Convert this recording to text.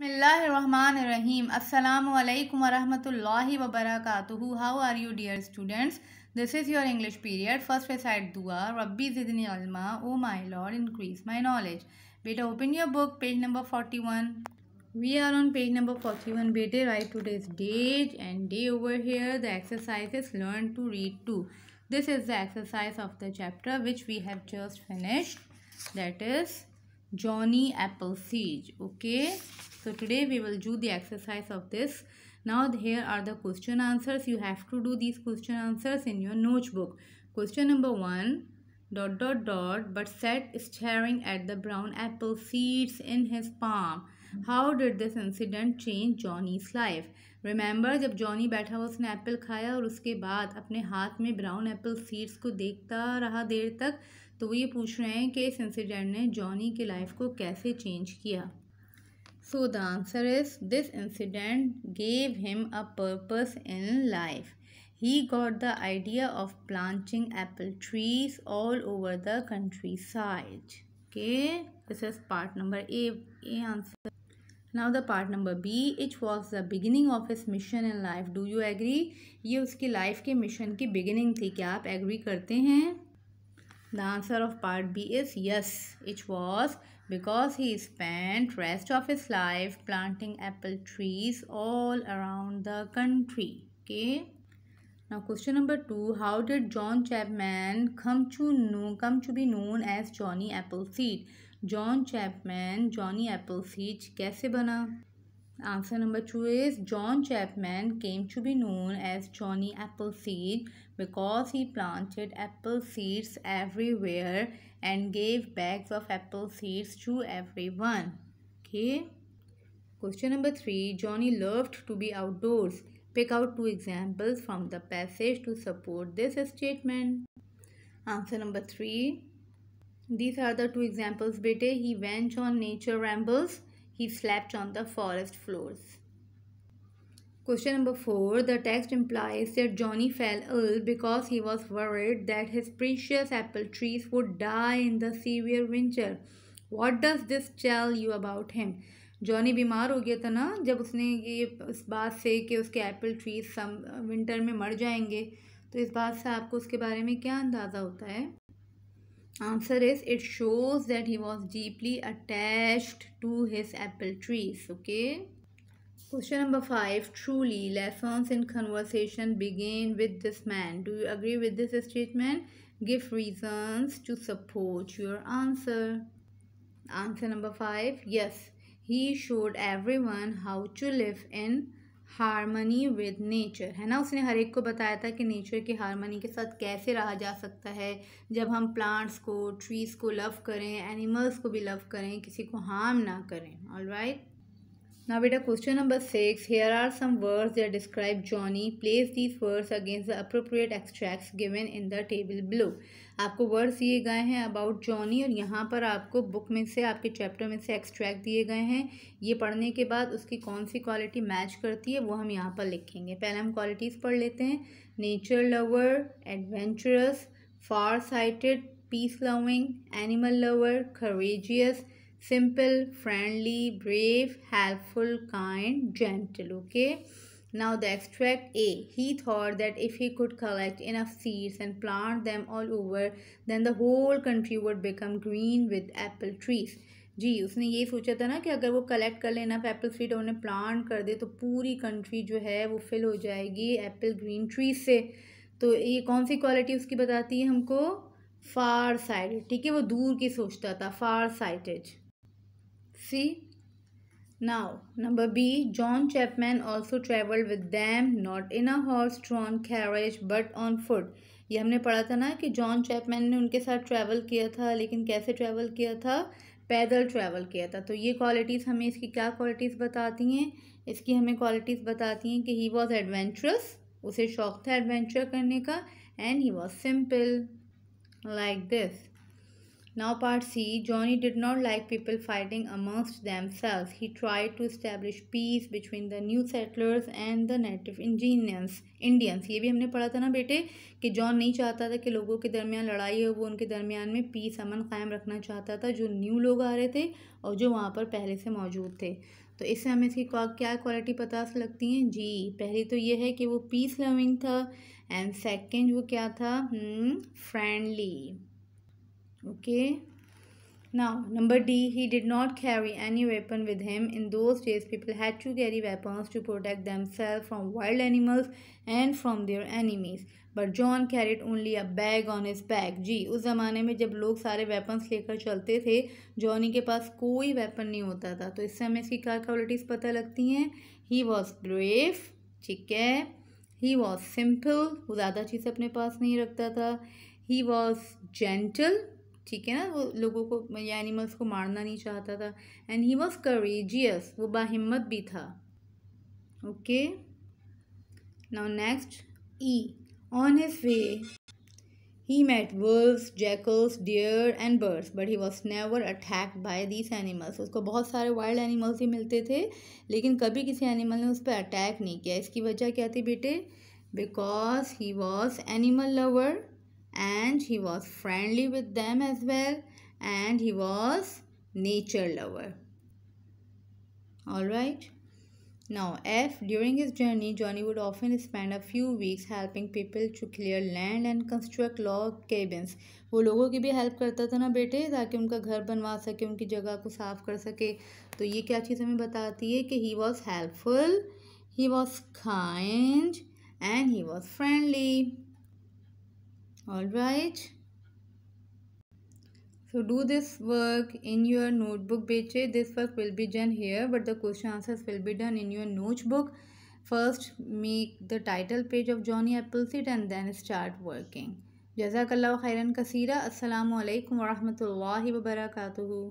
Bismillahirrahmanirrahim. Assalamu alaikum wa rahmatullahi wa barakatuhu. How are you dear students? This is your English period. First recite dua. Rabbi zidni alma. Oh my Lord, increase my knowledge. Beta, open your book. Page number 41. We are on page number 41. Beta, write today's date and day over here. The exercise is learn to read too. This is the exercise of the chapter which we have just finished. That is Johnny Appleseed. Okay. so today we will do the exercise of this now here are the question answers you have to do these question answers in your notebook question number 1 dot dot dot but sat staring at the brown apple seeds in his palm how did this incident change johnny's life remember jab johnny baitha हुआ उसने apple khaya aur uske baad apne haath mein brown apple seeds ko dekhta raha der tak to वो ये पूछ रहे हैं कि इस incident ने जॉनी के लाइफ को कैसे चेंज किया so the answer is this incident gave him a purpose in life he got the idea of planting apple trees all over the country साइज के this is part number A A answer now the part number B which was the beginning of his mission in life do you agree ये उसकी life के mission की beginning थी क्या आप agree करते हैं the answer of part B is yes which was because he spent rest of his life planting apple trees all around the country okay now question number 2 how did John Chapman come to know come to be known as Johnny Appleseed John Chapman Johnny Appleseed कैसे बना Answer number two is John Chapman came to be known as Johnny Appleseed because he planted apple seeds everywhere and gave bags of apple seeds to everyone. Okay. Question number three Johnny loved to be outdoors. Pick out two examples from the passage to support this statement. Answer number three. These are the two examples, bete. He went on nature rambles He slept on the forest floors. Question number four The text implies that Johnny fell ill because he was worried that his precious apple trees would die in the severe winter. What does this tell you about him? Johnny बीमार हो गया था ना जब उसने ये इस बात से कि उसके एप्पल ट्रीज सम विंटर में मर जाएंगे तो इस बात से आपको उसके बारे में क्या अंदाज़ा होता है answer is it shows that he was deeply attached to his apple trees okay question number five truly lessons in conversation begin with this man do you agree with this statement give reasons to support your answer answer number five yes he showed everyone how to live in harmony with nature है ना उसने हर एक को बताया था कि nature की harmony के साथ कैसे रहा जा सकता है जब हम प्लांट्स को ट्रीज़ को लव करें एनिमल्स को भी लव करें किसी को हार्म ना करें ऑल राइट right? ना बेटा question number six here are some words that describe Johnny place these words against the appropriate extracts given in the table below आपको वर्ड्स दिए गए हैं अबाउट जॉनी और यहाँ पर आपको बुक में से आपके चैप्टर में से एक्सट्रैक्ट दिए गए हैं ये पढ़ने के बाद उसकी कौन सी क्वालिटी मैच करती है वो हम यहाँ पर लिखेंगे पहले हम क्वालिटीज़ पढ़ लेते हैं nature lover adventurous far sighted peace loving animal lover courageous simple friendly brave helpful kind gentle okay now the extract a he thought that if he could collect enough seeds and plant them all over then the whole country would become green with apple trees जी उसने ये सोचा था ना कि अगर वो collect कर लेना एप्पल सीड और उन्हें प्लांट कर दे तो पूरी कंट्री जो है वो फिल हो जाएगी एप्पल ग्रीन ट्रीज से तो ये कौन सी क्वालिटी उसकी बताती है हमको फार साइडेड ठीक है वो दूर की सोचता था far sighted see now number B John Chapman also traveled with them not in a horse drawn carriage but on foot ये हमने पढ़ा था ना कि जॉन चैपमैन ने उनके साथ ट्रैवल किया था लेकिन कैसे ट्रैवल किया था पैदल ट्रैवल किया था तो ये क्वालिटीज़ हमें इसकी क्या क्वालिटीज़ बताती हैं इसकी हमें क्वालिटीज़ बताती हैं कि ही वॉज एडवेंचरस उसे शौक था एडवेंचर करने का and he was simple like this Now, part C Johnny did not like people fighting amongst themselves. He tried to establish peace between the new settlers and the native Indians. Indians ये भी हमने पढ़ा था ना बेटे कि John नहीं चाहता था कि लोगों के दरमियान लड़ाई हो वो उनके दरमियान में पीस अमन कायम रखना चाहता था जो न्यू लोग आ रहे थे और जो वहाँ पर पहले से मौजूद थे तो इससे हमें इसकी क्या क्वालिटी पता लगती हैं जी पहली तो ये है कि वो पीस लविंग था एंड सेकेंड वो क्या था friendly hmm, okay now number d he did not carry any weapon with him in those days people had to carry weapons to protect themselves from wild animals and from their enemies but John carried only a bag on his bag जी उस ज़माने में जब लोग सारे weapons लेकर चलते थे जॉनी के पास कोई वेपन नहीं होता था तो इससे हमें इसकी क्या क्वालिटीज़ पता लगती हैं ही वॉज ब्रेव ठीक है ही वॉज सिंपल वो ज़्यादा चीज़ अपने पास नहीं रखता था ही वॉज जेंटल ठीक है ना वो लोगों को या एनिमल्स को मारना नहीं चाहता था एंड ही वॉज करेजियस वो बाहिम्मत भी था okay now next E on his way He met wolves, jackals, deer and birds, but he was never attacked by these animals. उसको बहुत सारे वाइल्ड एनिमल्स ही मिलते थे लेकिन कभी किसी एनिमल ने उस पर अटैक नहीं किया इसकी वजह क्या थी बेटे because he was animal lover and he was friendly with them as well and he was nature lover all right now f during his journey johnny would often spend a few weeks helping people to clear land and construct log cabins वो लोगों की भी help करता था ना बेटे ताकि उनका घर बनवा सके उनकी जगह को साफ कर सके तो ये क्या चीज़ हमें बताती है कि he was helpful he was kind and he was friendly all right so do this work in your notebook beche this work will be done here but the question answers will be done in your notebook first make the title page of johnny appleseed and then start working jazakallah khairan kaseera assalamu alaikum wa rahmatullahi wa barakatuhu